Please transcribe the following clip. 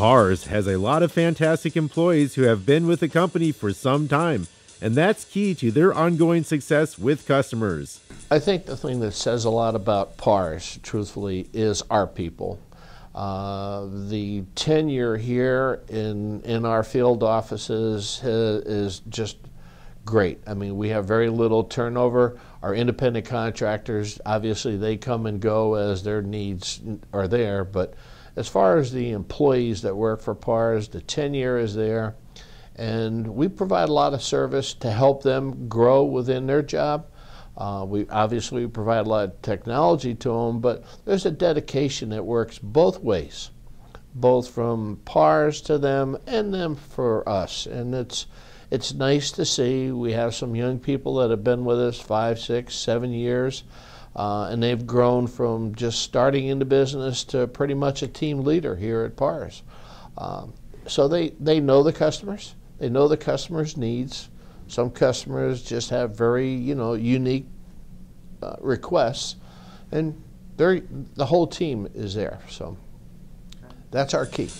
Pars has a lot of fantastic employees who have been with the company for some time, and that's key to their ongoing success with customers. I think the thing that says a lot about Pars, truthfully, is our people. Uh, the tenure here in, in our field offices has, is just great. I mean, we have very little turnover. Our independent contractors, obviously, they come and go as their needs are there, but as far as the employees that work for PARS, the tenure is there, and we provide a lot of service to help them grow within their job. Uh, we obviously provide a lot of technology to them, but there's a dedication that works both ways, both from PARS to them and them for us. And it's it's nice to see. We have some young people that have been with us five, six, seven years. Uh, and they've grown from just starting into business to pretty much a team leader here at Pars. Um, so they, they know the customers, they know the customers' needs. Some customers just have very you know unique uh, requests, and the whole team is there. So that's our key.